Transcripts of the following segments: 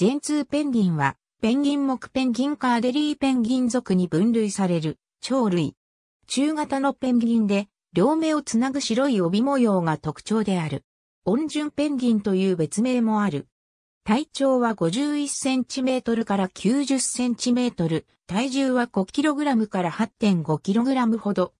ジェンツーペンギンは、ペンギン目ペンギンカーデリーペンギン族に分類される、鳥類。中型のペンギンで、両目をつなぐ白い帯模様が特徴である。温順ペンギンという別名もある。体長は5 1センチメートルから9 0センチメートル。体重は 5kg から 8.5kg ほど。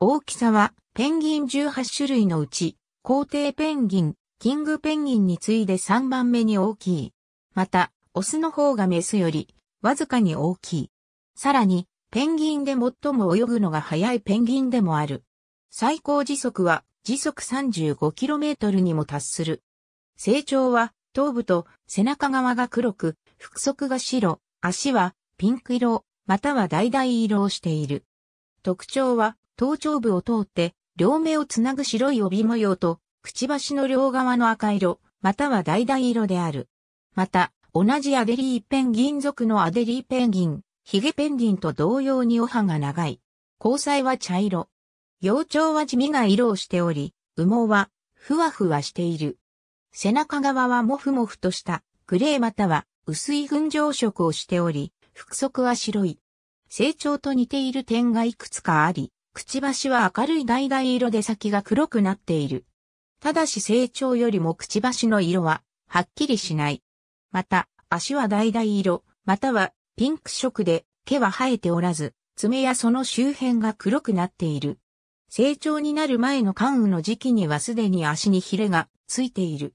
大きさはペンギン18種類のうち、皇帝ペンギン、キングペンギンに次いで3番目に大きい。また、オスの方がメスより、わずかに大きい。さらに、ペンギンで最も泳ぐのが速いペンギンでもある。最高時速は時速 35km にも達する。成長は頭部と背中側が黒く、腹側が白、足はピンク色、または橙色をしている。特徴は頭頂部を通って両目をつなぐ白い帯模様と、くちばしの両側の赤色、または橙色である。また、同じアデリーペンギン族のアデリーペンギン、ヒゲペンギンと同様にお歯が長い。交際は茶色。幼鳥は地味が色をしており、羽毛はふわふわしている。背中側はもふもふとしたグレーまたは薄い群状色をしており、腹側は白い。成長と似ている点がいくつかあり、くちばしは明るい橙色で先が黒くなっている。ただし成長よりもくちばしの色ははっきりしない。また、足は橙色、またはピンク色で、毛は生えておらず、爪やその周辺が黒くなっている。成長になる前の関羽の時期にはすでに足にヒレがついている。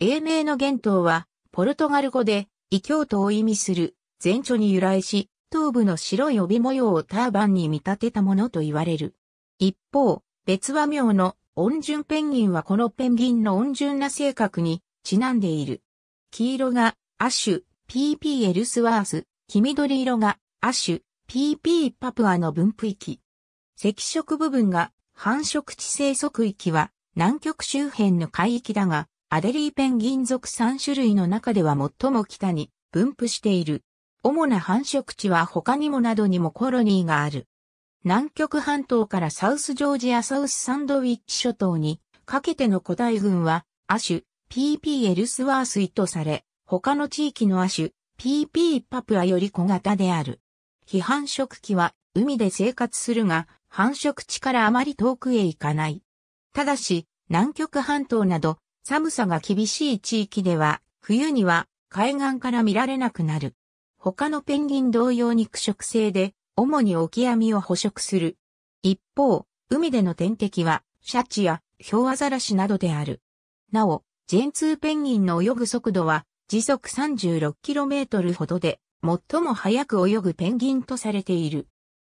英名の源頭は、ポルトガル語で、異教徒を意味する、前著に由来し、頭部の白い帯模様をターバンに見立てたものと言われる。一方、別和名の温順ペンギンはこのペンギンの温順な性格にちなんでいる。黄色がアシュ、PP エルスワース、黄緑色がアシュ、PP パプアの分布域。赤色部分が繁殖地生息域は南極周辺の海域だが、アデリーペンギン属3種類の中では最も北に分布している。主な繁殖地は他にもなどにもコロニーがある。南極半島からサウスジョージアサウスサンドウィッチ諸島にかけての古代群は、アシュ、PP エルスワースイとされ、他の地域の亜種、PP パプアより小型である。非繁殖期は海で生活するが、繁殖地からあまり遠くへ行かない。ただし、南極半島など寒さが厳しい地域では、冬には海岸から見られなくなる。他のペンギン同様肉食性で、主にオキアミを捕食する。一方、海での天敵は、シャチやヒョウアザラシなどである。なお、ジェンツーペンギンの泳ぐ速度は時速 36km ほどで最も速く泳ぐペンギンとされている。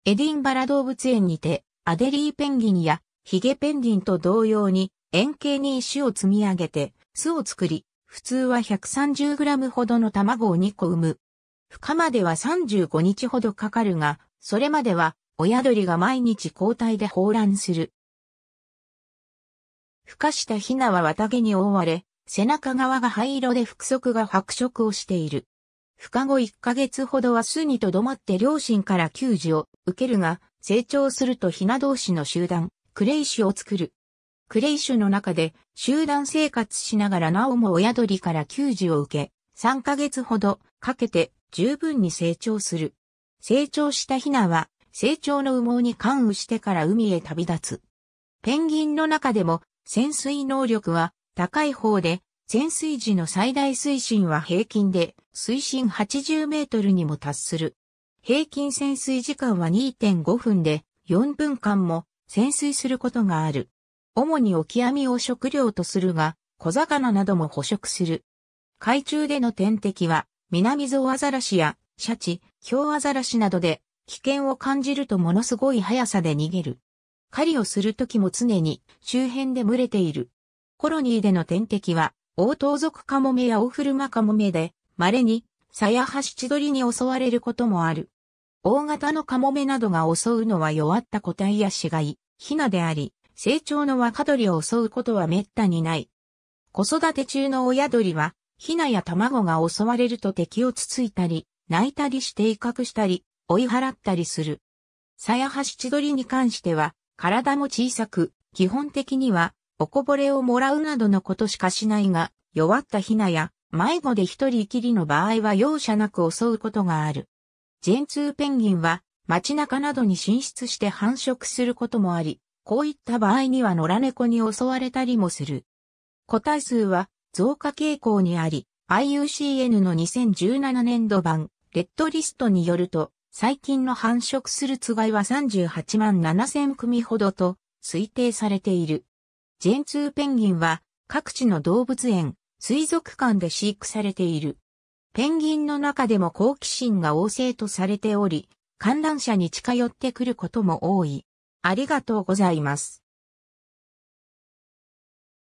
エディンバラ動物園にてアデリーペンギンやヒゲペンギンと同様に円形に石を積み上げて巣を作り、普通は 130g ほどの卵を2個産む。孵化までは35日ほどかかるが、それまでは親鳥が毎日交代で放卵する。孵化したヒナは綿毛に覆われ、背中側が灰色で腹側が白色をしている。孵化後1ヶ月ほどは巣にとどまって両親から給餌を受けるが、成長するとヒナ同士の集団、クレイシュを作る。クレイシュの中で集団生活しながらなおも親鳥から給餌を受け、3ヶ月ほどかけて十分に成長する。成長したヒナは成長の羽毛に関羽してから海へ旅立つ。ペンギンの中でも潜水能力は高い方で、潜水時の最大水深は平均で水深80メートルにも達する。平均潜水時間は2.5分で4分間も潜水することがある。主にオキアミを食料とするが、小魚なども捕食する。海中での天敵は、南ゾウアザラシやシャチ、ヒョウアザラシなどで危険を感じるとものすごい速さで逃げる。狩りをするときも常に周辺で群れている。コロニーでの天敵は、オ盗トウカモメやオオフルマカモメで、稀に、サヤハシチドリに襲われることもある。大型のカモメなどが襲うのは弱った個体や死骸、ヒナであり、成長の若鳥を襲うことは滅多にない。子育て中の親鳥は、ヒナや卵が襲われると敵をつついたり、泣いたりして威嚇したり、追い払ったりする。サヤハシチドリに関しては、体も小さく、基本的には、おこぼれをもらうなどのことしかしないが、弱ったヒナや、迷子で一人きりの場合は容赦なく襲うことがある。ジェンツーペンギンは、街中などに進出して繁殖することもあり、こういった場合には野良猫に襲われたりもする。個体数は増加傾向にあり、IUCN の2017年度版、レッドリストによると、最近の繁殖するつがいは38万7 0 0 0組ほどと推定されている。ジェンツーペンギンは各地の動物園、水族館で飼育されている。ペンギンの中でも好奇心が旺盛とされており、観覧車に近寄ってくることも多い。ありがとうございます。